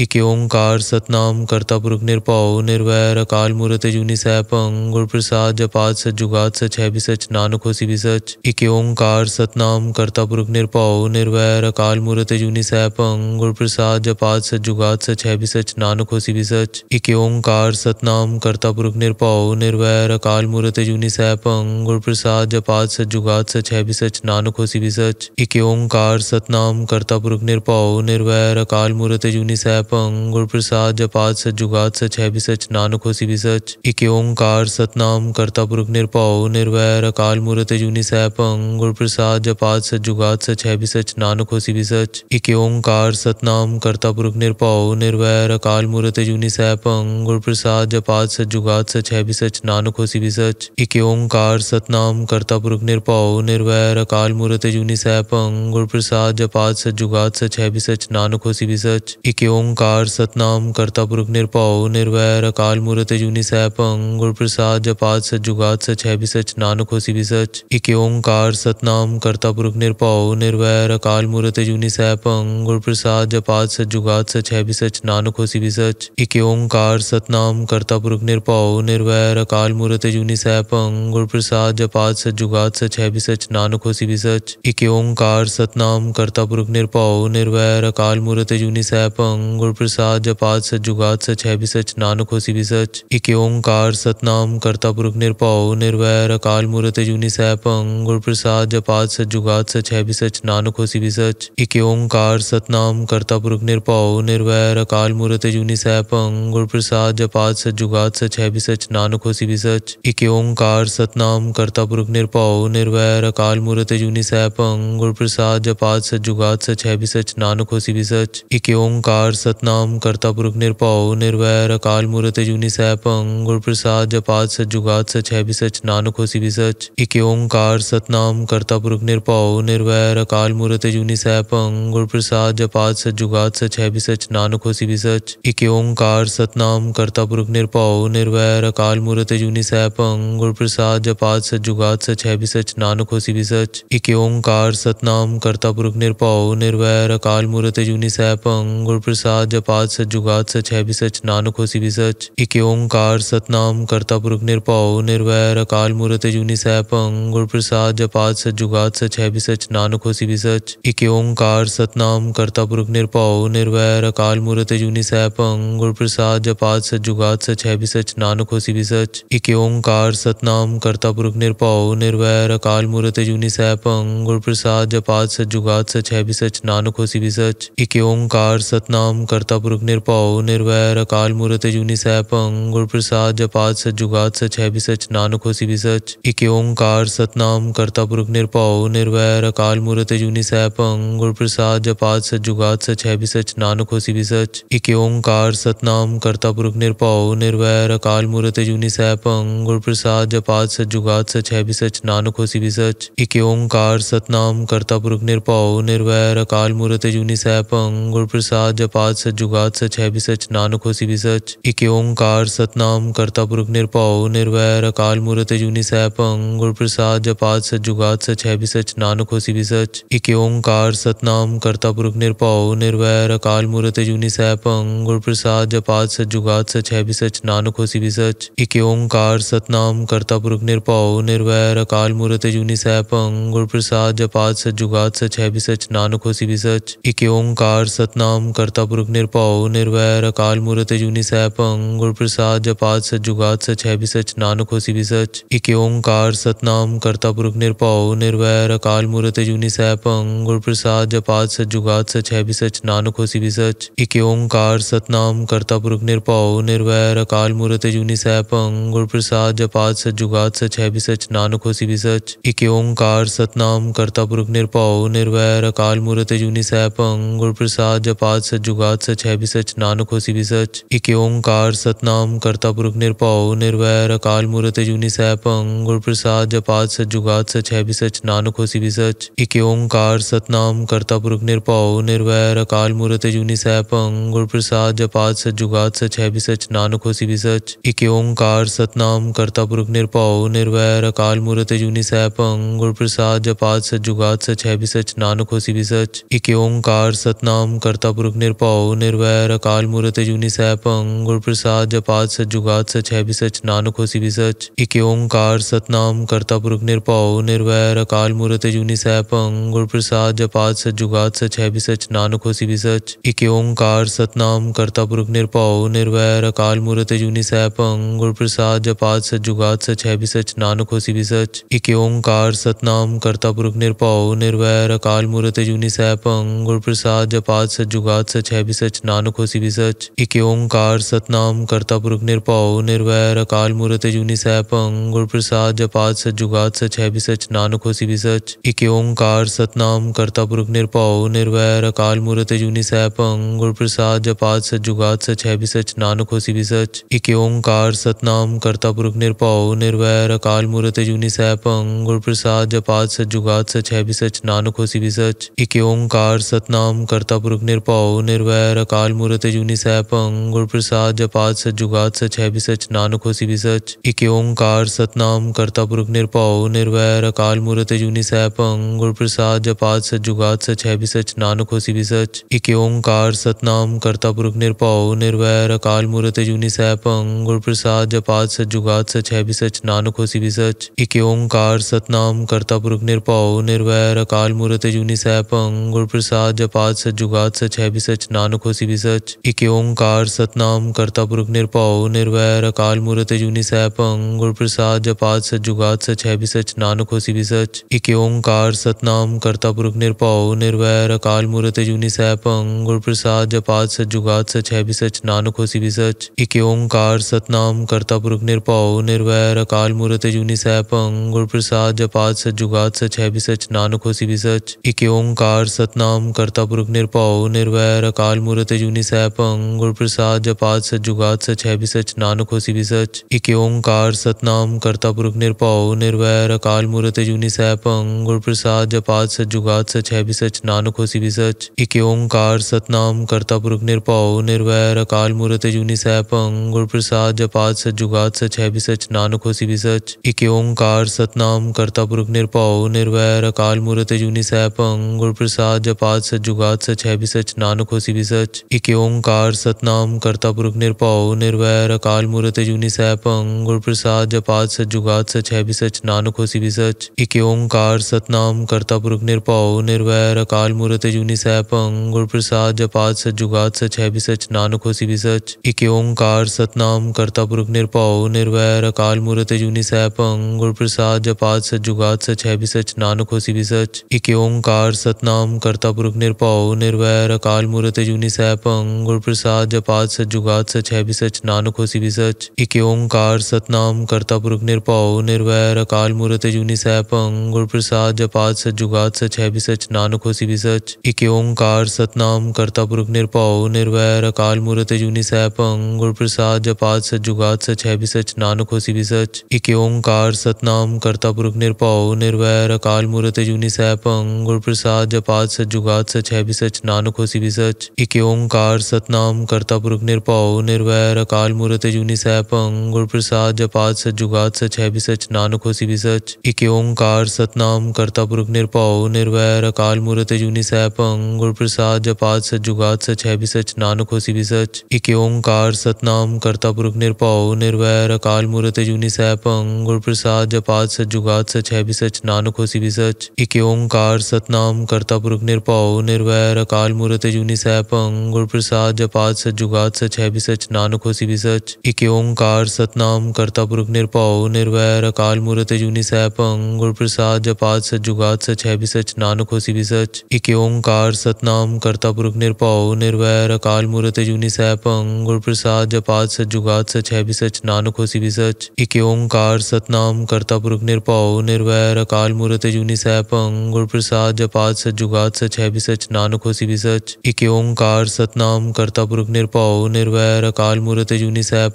इक ओंकार सतनाम करता पुरुख निरपाओ निर्वैर अकाल मूर्त जूनि सैपंग गुर प्रसाद जपात सच जुगात सच है भी सच नानक होसी भी सच इक ओंकार सतनाम करता पुरुख निरपाओ निर्वैर अकाल मूर्त जूनि सैपंग गुर प्रसाद जपात सच जुगात सच है भी सच नानक होसी भी सच इक ओंकार सतनाम करता पुरुख निरपाओ निर्वैर अकाल मूर्त जूनि सैपंग गुर प्रसाद जपात सच जुगात सच है भी सच नानक होसी भी सच इक ओंकार सतनाम करता पुरुख निरपाओ निर्वैर अकाल मूर्त जूनि सैप पंग गुर प्रसाद जपात सच जुगात सच है भी सच नानक होसी भी सच इके ओंकार सतनाम करता पुरुख निरपाओ निर्वैर अकाल मूर्त जूनी सह पंग गुर प्रसाद जपात सच जुगात सच है भी सच नानक होसी भी सच इके ओंकार सतनाम करता पुरुख निरपाओ निर्वैर अकाल मूर्त जूनी सह पंग गुर प्रसाद जपात सच जुगात सच है भी सच नानक होसी भी सच इके ओंकार सतनाम करता पुरुख निरपाओ निर्वैर अकाल मूर्त जूनी सह पंग गुर प्रसाद जपात सच जुगात सच है भी सच नानक होसी भी सच इके ओंकार ओंकार सतनाम करता पुरुख निरपाओ निर्वैर अकाल मूर्त जूनी सह पंग गुर प्रसाद जपात सच जुगात सच है भी सच नानक होसी भी सच इके ओंकार सतनाम करता पुरुख निरपाओ निर्वैर अकाल मूर्त जूनी सह पंग गुर प्रसाद जपात सच जुगात सच है भी सच नानक होसी भी सच इके ओंकार सतनाम करता पुरुख निरपाओ निर्वैर अकाल मूर्त जूनी सह पंग गुर प्रसाद जपात सच जुगात सच है भी सच नानक होसी भी सच इके ओंकार सतनाम करता पुरुख निरपाओ निर्वैर अकाल मूर्त जूनी सह पंग गुर प्रसाद जपात सच जुगात सच है भी सच नानक होसी भी सच एक ओंकार सतनाम करता पुरुख निरपाओ निर्वैर अकाल मूर्त जूनी सैपंग गुर प्रसाद जपात सच जुगात सच है भी सच नानक होसी भी सच एक ओंकार सतनाम करता पुरुख निरपाओ निर्वैर अकाल मूर्त जूनी पंग गुर प्रसाद जपात सच जुगात सच है भी सच नानक होसी भी सच इके ओंकार सतनाम करता पुरुख निरपाओ निर्वैर अकाल मूर्त जूनी पंग गुर प्रसाद जपात सच जुगात सच है भी सच नानक होसी भी सच इके ओंकार सतनाम करता पुरुख निरपाओ निर्वैर अकाल मूर्त जूनि सह पंग गुर प्रसाद जपात सच जुगात सच है भी सच नानक होसी भी सच इक ओंकार सतनाम करता पुरुख निरपाओ निर्वैर अकाल मूर्त जूनि सह पंग गुर प्रसाद जपात सच जुगात सच है भी सच नानक होसी भी सच इक ओंकार सतनाम करता पुरुख निरपाओ निर्वैर अकाल मूर्त जूनि सह पंग गुर प्रसाद जपात सच जुगात सच है भी सच नानक होसी भी सच इक ओंकार सतनाम करता पुरुख निरपाओ निर्वैर अकाल मूर्त जूनि सह पंग गुर प्रसाद नाथ जपात सच जुगात सच है भी सच नानक होसी भी सच एक ओंकार सतनाम करता पुरुष निरपाओ निर्वैर अकाल मूर्त जूनि सैपंग गुर प्रसाद जपात सच जुगात सच है भी सच नानक होसी भी सच एक ओंकार सतनाम करता पुरुष निरपाओ निर्वैर अकाल मूर्त जूनि सैपंग गुर प्रसाद जपात सच जुगात सच है भी सच नानक होसी भी सच एक ओंकार सतनाम करता पुरुष निरपाओ निर्वैर अकाल मूर्त जूनि सैपंग गुर प्रसाद जपात सच जुगात सच है भी सच नानक होसी भी सच एक ओंकार सतनाम करता पुरुष निरपाओ निर्वैर अकाल मूर्त जूनि सैपंग गुण प्रसाद जपात सच जुगात सच है भी सच नानक होसी भी सच इक ओंकार सतनाम करता पुरुष निरपाओ निर्वैर अकाल मूर्त जूनि सैपंग गुण प्रसाद जपात सच जुगात सच है भी सच नानक होसी भी सच इक ओंकार सतनाम करता पुरुष निरपाओ निर्वैर अकाल मूर्त जूनि सैपंग गुण प्रसाद जपात सच जुगात सच है भी सच नानक होसी भी सच इक ओंकार सतनाम करता पुरुष निरपाओ निर्वैर अकाल मूर्त जूनि सैपंग गुण प्रसाद जपात सच जुगात सच है भी सच नानक होसी भी सच एक ओंकार सतनाम करता पुरुख निरपाओ निर्वैर अकाल मूर्त जूनी सैपंग गुर प्रसाद जपात सच जुगात सच है भी सच नानक होसी भी सच एक ओंकार सतनाम करता पुरुख निरपाओ निर्वैर अकाल मूर्त जूनी सैपंग गुर प्रसाद जपात सच जुगात सच है भी सच नानक होसी भी सच एक ओंकार सतनाम करता पुरुख निरपाओ निर्वैर अकाल मूर्त जूनी सैपंग गुर प्रसाद जपात सच जुगात सच है भी सच नानक होसी भी सच एक ओंकार सतनाम करता पुरुख निरपाओ निर्वैर अकाल मूर्त जूनी सह पंग प्रसाद जपात सच जुगात सच है भी सच नानक होसी भी सच इके ओंकार सतनाम करता पुरुख निरपाओ निर्वैर अकाल मूर्त जूनी सैप गुर प्रसाद जपात सच जुगात सच है भी सच नानक होसी भी सच इके ओंकार सतनाम करता पुरुख निरपाओ निर्वैर अकाल मूर्त जूनी सह पंग प्रसाद जपात सच जुगात सच है भी सच नानक होसी भी सच इके ओंकार सतनाम करता पुरुख निरपाओ निर्वैर अकाल मूर्त जूनी सह पंग प्रसाद जपात सच जुगात सत सच है भी सच नानक होसी भी सच एक ओंकार सतनाम करता पुरुख निरपाओ निर्वैर अकाल मूर्त जूनी पंग गुर प्रसाद जपात सच जुगात सच है भी सच नानक होसी भी सच एक ओंकार सतनाम करता पुरुख निरपाओ निर्वैर अकाल मूर्त जूनी सैपंग गुर प्रसाद जपात सच जुगात सच है भी सच नानक होसी भी सच एक ओंकार सतनाम करता पुरुख निरपाओ निर्वैर अकाल मूर्त जूनी पंग गुर प्रसाद जपात सच जुगात सच है भी सच नानक होसी भी सच इके ओंकार सतनाम करता पुरुख निरपाओ निर्वैर अकाल मूर्त जूनि सैप गुर प्रसाद जपात सच जुगात सच है भी सच नानक होसी भी सच इक ओंकार सतनाम करता पुरुख निरपाओ निर्वैर अकाल मूर्त जूनि सैप पंग प्रसाद जपात सच जुगात सच है भी सच नानक होसी भी सच इक ओंकार सतनाम करता पुरुख निरपाओ निर्वैर अकाल मूर्त जूनि सह पंग प्रसाद जपात सच जुगात सच है भी सच नानक होसी भी सच इक ओंकार सतनाम करता पुरुख निरपाओ निर्वैर अकाल मूर्त जूनि सैप गुर प्रसाद जपात सच जुगात सच है विसच नानक호시 비सच ಏಕ ओंकार સત નામ કર타 પુરખ નિરપા ઓ નિર્વાય અકાલ મુરતે જુની સાહેબ અંગુલ પ્રસાદ જપત સ જુગાત સ છએ બિસચ નાનકોશી 비सच ಏಕ ओंकार સત નામ કર타 પુરખ નિરપા ઓ નિર્વાય અકાલ મુરતે જુની સાહેબ અંગુલ પ્રસાદ જપત સ જુગાત સ છએ બિસચ નાનકોશી 비सच ಏಕ ओंकार સત નામ કર타 પુરખ નિરપા ઓ નિર્વાય અકાલ મુરતે જુની સાહેબ અંગુલ પ્રસાદ જપત સ જુગાત સ છએ બિસચ નાનકોશી 비सच ಏಕ ओंकार સત નામ કર타 પુરખ નિરપા ઓ નિર્વાય અકાલ મુરતે જુની સાહેબ અંગુલ પ્રસાદ જપત સ જુગાત સ છએ બિસચ નાનકોશી 비सच ಏಕ ओंकार સત નામ કર타 પુરખ નિરપા ઓ નિર્વાય અકાલ મુરતે જુની સાહેબ અંગુલ પ્રસાદ જપત સ જુગાત खैर अकाल मूरत जूनी सह पंग गुर प्रसाद जपात सच जुगात सच है भी सच नानक होसी भी सच इक ओंकार सतनाम करता पुरुष निरपाओ निर्वैर अकाल मूरत जूनी सह पंग गुर प्रसाद जपात सच जुगात सच है भी सच नानक होसी भी सच इक ओंकार सतनाम करता पुरुष निरपाओ निर्वैर अकाल मूरत जूनी सह पंग गुर प्रसाद जपात सच जुगात सच है भी सच नानक होसी भी सच इक ओंकार सतनाम करता पुरुष निरपाओ निर्वैर अकाल मूरत जूनी सह पंग गुर प्रसाद जपात सच जुगात सच है भी सच नानक मानकोसी विसच इके ओंकार सतनाम करता पुरुख निरपाओ निर्वैर अकाल मूर्त जूनि सैपंग गुर प्रसाद जपात सच जुगात सच है भी सच नानक भी सच इके ओंकार सतनाम करता पुरुख निरपाओ निर्वैर अकाल मूर्त जूनि सैपंग गुर प्रसाद जपात सच जुगात सच है भी सच नानक भी सच इके ओंकार सतनाम करता पुरुख निरपाओ निर्वैर अकाल मूर्त जूनि सैपंग गुर प्रसाद जपात सच जुगात सच है भी सच नानक भी सच इके ओंकार सतनाम करता पुरुख निरपाओ निर्वैर अकाल मूर्त मूरत जूनी सैप अंगुर प्रसाद जपात सच जुगात सच है भी सच नानक होसी भी सच इक ओंकार सतनाम करता पुरुख निरपाओ निर्वैर अकाल मूर्त जूनी सैप अंगुर प्रसाद जपात सच जुगात सच है भी सच नानक होसी भी सच इक ओंकार सतनाम करता पुरुख निरपाओ निर्वैर अकाल मूरत जूनी सैप अंगुर प्रसाद जपात सच जुगात सच है भी सच नानक होसी भी सच इक ओंकार सतनाम करता पुरुख निरपाओ निर्वैर अकाल मूरत जूनी सैप अंगुर प्रसाद जपात सच जुगात सच है भी सच नानक होसी भी सच इके ओंकार सतनाम करता पुरुख निरपाओ निर्वैर अकाल मूर्त जूनि सैपंग गुर प्रसाद जपात सच जुगात सच है भी सच नानक होसी भी सच इके ओंकार सतनाम करता पुरुख निरपाओ निर्वैर अकाल मूर्त जूनि सैपंग गुर प्रसाद जपात सच जुगात सच है भी सच नानक होसी भी सच इके ओंकार सतनाम करता पुरुख निरपाओ निर्वैर अकाल मूर्त जूनि सैपंग गुर प्रसाद जपात सच जुगात सच है भी सच नानक होसी भी सच इके ओंकार सतनाम करता पुरुख निरपाओ निर्वैर अकाल मूर्त जूनि जीवनी सैप अंगुर प्रसाद जपात सच जुगात सच है भी सच नानक होसी भी सच इक ओंकार सतनाम करता पुरुख निरपाओ निर्वैर अकाल मूर्त जूनी सैप अंगुर प्रसाद जपात सच जुगात सच है भी सच नानक होसी भी सच इक ओंकार सतनाम करता पुरुख निरपाओ निर्वैर अकाल मूर्त जूनी सैप अंगुर प्रसाद जपात सच जुगात सच है भी सच नानक होसी भी सच इक ओंकार सतनाम करता पुरुख निरपाओ निर्वैर अकाल मूर्त जूनी सैप अंगुर प्रसाद जपात सच जुगात सच है भी सच नानक होसी भी सच के ओंकार सतनाम करता पुरुख निरपाओ निर्वैर अकाल मूर्त जूनि सैपंग गुण प्रसाद जपात सच जुगात सच है भी सच नानक होसी भी सच इके ओंकार सतनाम करता पुरुख निरपाओ निर्वैर अकाल मूर्त जूनि सैपंग गुण प्रसाद जपात सच जुगात सच है भी सच नानक होसी भी सच इके ओंकार सतनाम करता पुरुख निरपाओ निर्वैर अकाल मूर्त जूनि सैपंग गुण प्रसाद जपात सच जुगात सच है भी सच नानक होसी भी सच इके ओंकार सतनाम करता पुरुख निरपाओ निर्वैर अकाल मूर्त जूनि सैपंग अंगुर प्रसाद जपात सच जुगात सच है भी सच नानक होसी भी सच इके ओंकार सतनाम करता पुरुख निरपाओ निर्वैर अकाल मूर्त जूनी सैप अंगुर प्रसाद जपात सच जुगात सच है भी सच नानक होसी भी सच इके ओंकार सतनाम करता पुरुख निरपाओ निर्वैर अकाल मूर्त जूनी सैप अंगुर प्रसाद जपात सच जुगात सच है भी सच नानक होसी भी सच इके ओंकार सतनाम करता पुरुख निरपाओ निर्वैर अकाल मूर्त जूनी सैप अंगुर प्रसाद जपात सच जुगात सच है भी सच नानक होसी भी सच इके ओंकार ओंकार सतनाम करता पुरुख निरपाओ निर्वैर अकाल मूर्त जूनी सह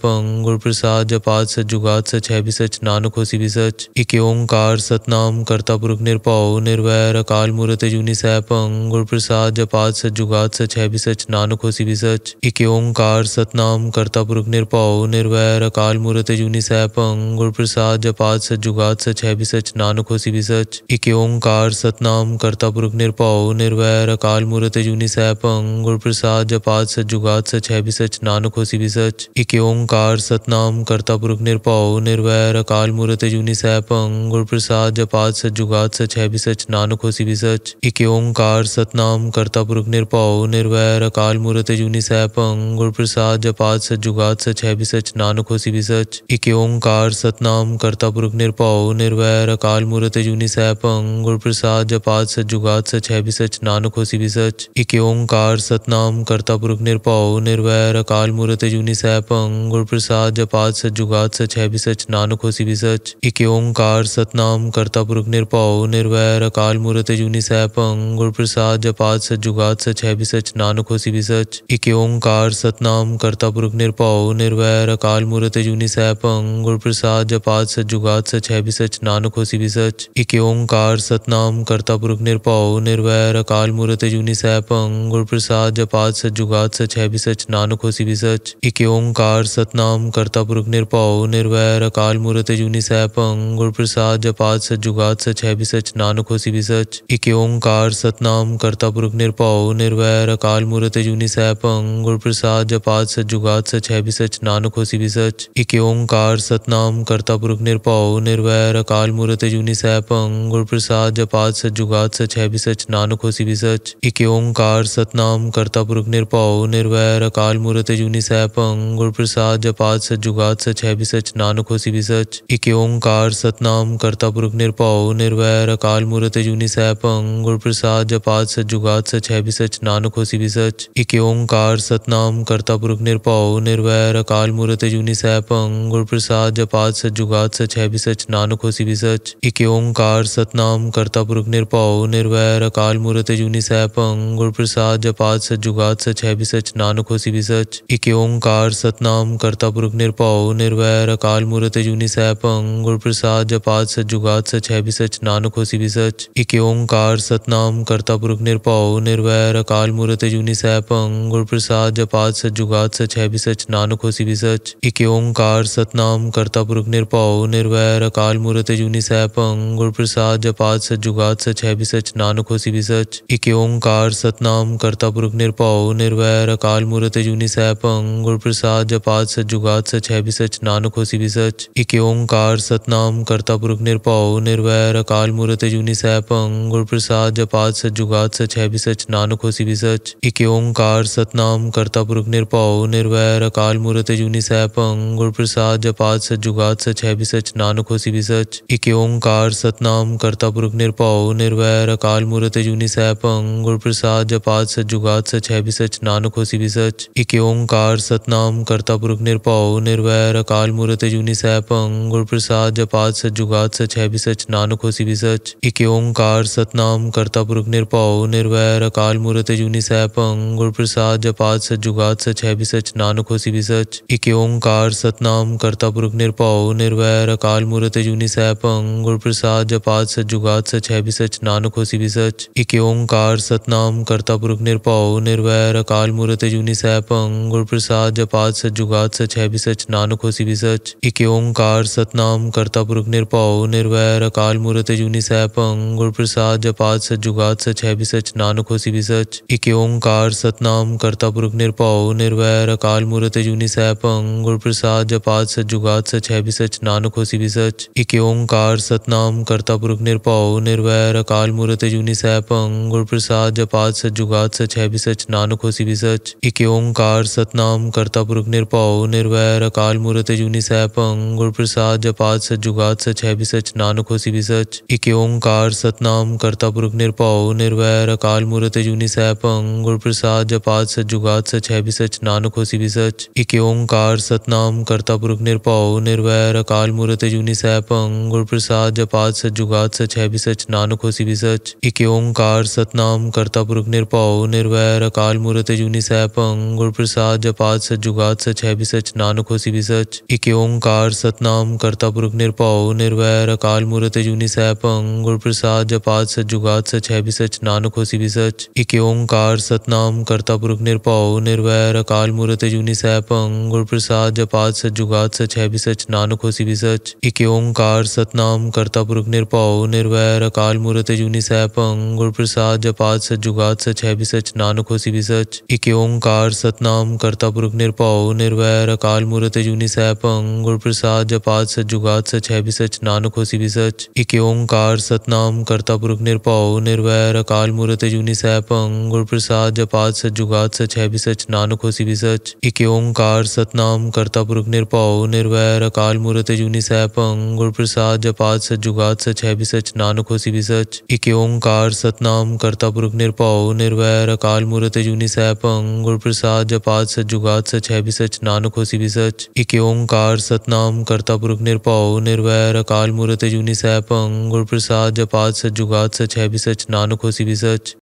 गुर प्रसाद जपात सच जुगात सच है भी सच नानक होसी भी सच इक ओंकार सतनाम करता पुरुख निरपाओ निर्वैर अकाल मूर्त जूनी सह गुर प्रसाद जपात सच जुगात सच है भी सच नानक होसी भी सच इक ओंकार सतनाम करता पुरुख निरपाओ निर्वैर अकाल मूर्त जूनी सह गुर प्रसाद जपात सच जुगात सच है भी सच नानक होसी भी सच इक ओंकार सतनाम करता पुरुख निरपाओ निर्वैर अकाल मूर्त जूनी सह गुर गुर प्रसाद जपात सच जुगात सच है भी सच नानक होसी भी सच एक ओंकार सतनाम करता पुरुख निरभाव निर्वैर अकाल मूर्त जूनी सैपंग गुर प्रसाद जपात सच जुगात सच है भी सच नानक होसी भी सच एक ओंकार सतनाम करता पुरुख निरभाव निर्वैर अकाल मूर्त जूनी सैपंग गुर प्रसाद जपात सच जुगात सच है भी सच नानक होसी भी सच एक ओंकार सतनाम करता पुरुख निरभाव निर्वैर अकाल मूर्त जूनी सैपंग गुर प्रसाद जपात सच जुगात सच है भी सच नानक होसी भी सच एक ओंकार सत नाम करता पुरख निरभाव निर्वैर अकाल मूरत जूनि सह भंग गुर प्रसाद जपात सच जुगात सच है भी सच नानक होसी भी सच इक ओंकार सतनाम करता पुरख निरभाव निर्वैर अकाल मूरत जूनी सह भंग गुर प्रसाद जपात सच जुगात सच है भी सच नानक होसी भी सच इक ओंकार सतनाम करता पुरख निरभाव निर्वैर अकाल मूरत जूनि सह भंग गुर प्रसाद जपात सच जुगात सच है भी सच नानक होसी भी सच इक ओंकार सतनाम करता पुरख निरभाव निर्वैर अकाल मूरत जूनी सह भंग गुर प्रसाद जपात सच जुगात सच है भी सच नानक होसी भी सच इक ओंकार सतनाम करता पुरुख निरपाओ निर्वैर अकाल मूर्त जूनी सहपंग गुर प्रसाद जपात सच जुगात सच है भी सच नानक होसी भी सच इक ओंकार सतनाम करता पुरुख निरपाओ निर्वैर अकाल मूर्त जूनी सहपंग गुर प्रसाद जपात सच जुगात सच है भी सच नानक होसी भी सच इक ओंकार सतनाम करता पुरुख निरपाओ निर्वैर अकाल मूर्त जूनी सहपंग गुर प्रसाद जपात सच जुगात सच है भी सच नानक होसी भी सच इक ओंकार सतनाम कर पुरुख निरपाओ निर्वैर अकाल मूर्त जूनि सैपंग गुर प्रसाद जपात सच जुगात सच है भी सच नानक होसी भी सच इक ओंकार सतनाम पुरुख निरपाओ निर्वैर अकाल मूर्त जूनि सैपंग गुर प्रसाद जपात सच जुगात सच है भी सच नानक होसी भी सच इक ओंकार सतनाम पुरुख निरपाओ निर्वैर अकाल मूर्त जूनि सैपंग गुर प्रसाद जपात सच जुगात सच है भी सच नानक होसी भी सच इक ओंकार सतनाम पुरुख निरपाओ निर्वैर अकाल मूर्त जूनि सैपंग गुर प्रसाद जपात सच सच जुगात सच है भी सच नानक होसी भी सच इके ओंकार सतनाम करता पुरुख निरपाओ निर्वैर अकाल मूर्त जुनि सैपंग गुर प्रसाद जपात सच जुगात सच है भी सच नानक होसी भी सच इके ओंकार सतनाम करता पुरुख निरपाओ निर्वैर अकाल मूर्त जुनि सैपंग गुर प्रसाद जपात सच जुगात सच है भी सच नानक होसी भी सच इके ओंकार सतनाम करता पुरुख निरपाओ निर्वैर अकाल मूर्त जुनि सैपंग गुर प्रसाद जपात सच जुगात सच है भी सच नानक होसी भी सच इके ओंकार सतनाम करता पुरुष निरपाओ निर्वैर अकाल मूर्त जूनी सह पंग प्रसाद जपात सच जुगात सच है भी सच नानक होसी भी सच इके ओंकार सतनाम करता पुरुख निरपाओ निर्वैर अकाल मूर्त जूनी सैप पंग प्रसाद जपात सच जुगात सच है भी सच नानक होसी भी सच इके ओंकार सतनाम करता पुरुख निरपाओ निर्वैर अकाल मूर्त जूनी सह पंग प्रसाद जपात सच जुगात सच है भी सच नानक होसी भी सच इक ओंकार सतनाम करता पुरुख निरपाओ निर्वैर अकाल मूर्त जूनी सैप पंग प्रसाद जपात सच जुगात सच है भी सच नानक होसी भी सच एक ओंकार सतनाम करता पुरुख निरपाओ निर्वैर अकाल मूर्त जूनी सैपंग गुर प्रसाद जपात सच जुगात सच है भी सच नानक होसी भी सच एक ओंकार सतनाम करता पुरुख निरपाओ निर्वैर अकाल मूर्त जूनी सैपंग गुर प्रसाद जपात सच जुगात सच है भी सच नानक होसी भी सच एक ओंकार सतनाम करता पुरुख निरपाओ निर्वैर अकाल मूर्त जूनी सैपंग गुर प्रसाद जपात सच जुगात सच है भी सच नानक होसी भी सच एक ओंकार सतनाम करता पुरुख निरपाओ निर्वैर अकाल मूर्त जूनि सैपंग गुर प्रसाद जपात सच जुगात सच है भी सच नानक होसी भी सच इक ओंकार सतनाम करता पुरुख निरपाओ निर्वैर अकाल मूर्त जूनि सैपंग गुर प्रसाद जपात सच जुगात सच है भी सच नानक होसी भी सच इक ओंकार सतनाम करता पुरुख निरपाओ निर्वैर अकाल मूर्त जूनि सैपंग गुर प्रसाद जपात सच जुगात सच है भी सच नानक होसी भी सच इक ओंकार सतनाम करता पुरुख निरपाओ निर्वैर अकाल मूर्त जूनि सैपंग गुर प्रसाद जपात सच जुगात सच है भी सच नानक होसी भी सच एक ओंकार सतनाम करता पुरुख निरपाओ निर्वैर अकाल मूर्त जूनी सैपंग गुर प्रसाद जपात सच जुगात सच है भी सच नानक होसी भी सच एक ओंकार सतनाम करता पुरुख निरपाओ निर्वैर अकाल मूर्त जूनी सैपंग गुर प्रसाद जपात सच जुगात सच है भी सच नानक होसी भी सच एक ओंकार सतनाम करता पुरुख निरपाओ निर्वैर अकाल मूर्त जूनी सैपंग गुर प्रसाद जपात सच जुगात सच है भी सच नानक होसी भी सच एक ओंकार सतनाम करता पुरुख निरपाओ निर्वैर सर अकाल मूर्त जूनी सह गुर प्रसाद जपात सच जुगात सच है भी सच नानक होसी भी सच इके ओंकार सतनाम करता पुरुख निरपाओ निर्वैर अकाल मूर्त जूनी सह गुर प्रसाद जपात सच जुगात सच है भी सच नानक होसी भी सच इके ओंकार सतनाम करता पुरुख निरपाओ निर्वैर अकाल मूर्त जूनी सह गुर प्रसाद जपात सच जुगात सच है भी सच नानक होसी भी सच इके ओंकार सतनाम करता पुरुख निरपाओ निर्वैर अकाल मूर्त जूनी सह गुर प्रसाद जपात सच जुगात सच है भी सच नानक खुशी भी सच एक ओंकार सतनाम करता पुरुख निरपाओ निर्वैर अकाल मूर्त जूनी सैपंग गुर प्रसाद जपात सच जुगात सच है भी सच नानक खुशी भी सच एक ओंकार सतनाम करता पुरुख निरपाओ निर्वैर अकाल मूर्त जूनी सैपंग गुर प्रसाद जपात सच जुगात सच है भी सच नानक खुशी भी सच एक ओंकार सतनाम करता पुरुख निरपाओ निर्वैर अकाल मूर्त जूनी सैपंग गुर प्रसाद जपात सच जुगात सच है भी सच नानक खुशी भी सच एक ओंकार सतनाम करता पुरुख निरपाओ निर्वैर अकाल मूर्त जूनी सैप अंगुर प्रसाद जपात सच जुगात सच है भी सच नानक होसी भी सच इके ओंकार सतनाम करता पुरुख निरपाओ निर्वैर अकाल मूर्त जूनी सैप अंगुर प्रसाद जपात सच जुगात सच है भी सच नानक होसी भी सच